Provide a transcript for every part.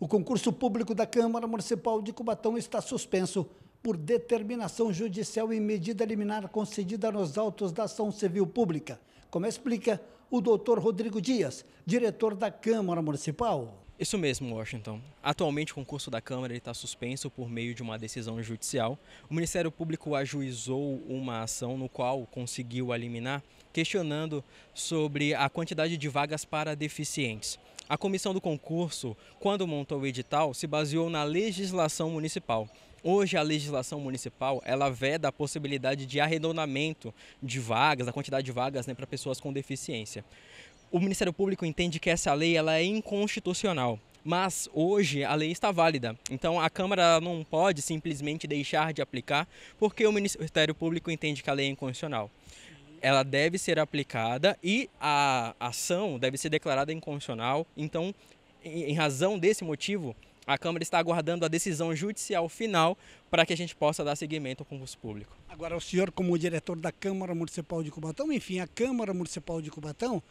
O concurso público da Câmara Municipal de Cubatão está suspenso por determinação judicial em medida liminar concedida nos autos da ação civil pública, como explica o doutor Rodrigo Dias, diretor da Câmara Municipal. Isso mesmo, Washington. Atualmente, o concurso da Câmara está suspenso por meio de uma decisão judicial. O Ministério Público ajuizou uma ação no qual conseguiu eliminar, questionando sobre a quantidade de vagas para deficientes. A comissão do concurso, quando montou o edital, se baseou na legislação municipal. Hoje a legislação municipal ela veda a possibilidade de arredondamento de vagas, da quantidade de vagas né, para pessoas com deficiência. O Ministério Público entende que essa lei ela é inconstitucional. Mas hoje a lei está válida, então a Câmara não pode simplesmente deixar de aplicar porque o Ministério Público entende que a lei é inconstitucional ela deve ser aplicada e a ação deve ser declarada inconstitucional. Então, em razão desse motivo, a Câmara está aguardando a decisão judicial final para que a gente possa dar seguimento ao concurso público. Agora, o senhor, como diretor da Câmara Municipal de Cubatão, enfim, a Câmara Municipal de Cubatão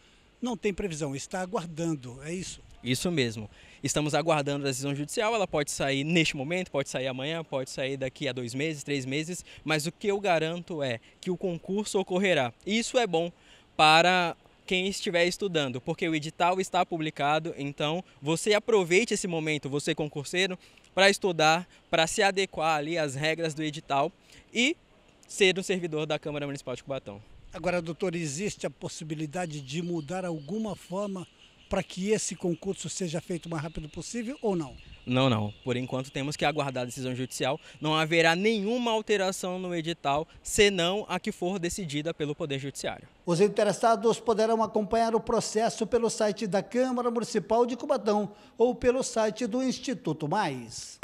não tem previsão, está aguardando, é isso? Isso mesmo. Estamos aguardando a decisão judicial. Ela pode sair neste momento, pode sair amanhã, pode sair daqui a dois meses, três meses. Mas o que eu garanto é que o concurso ocorrerá. Isso é bom para quem estiver estudando, porque o edital está publicado. Então, você aproveite esse momento, você concurseiro, para estudar, para se adequar ali às regras do edital e ser um servidor da Câmara Municipal de Cubatão. Agora, doutor, existe a possibilidade de mudar alguma forma? para que esse concurso seja feito o mais rápido possível ou não? Não, não. Por enquanto temos que aguardar a decisão judicial. Não haverá nenhuma alteração no edital, senão a que for decidida pelo Poder Judiciário. Os interessados poderão acompanhar o processo pelo site da Câmara Municipal de Cubatão ou pelo site do Instituto Mais.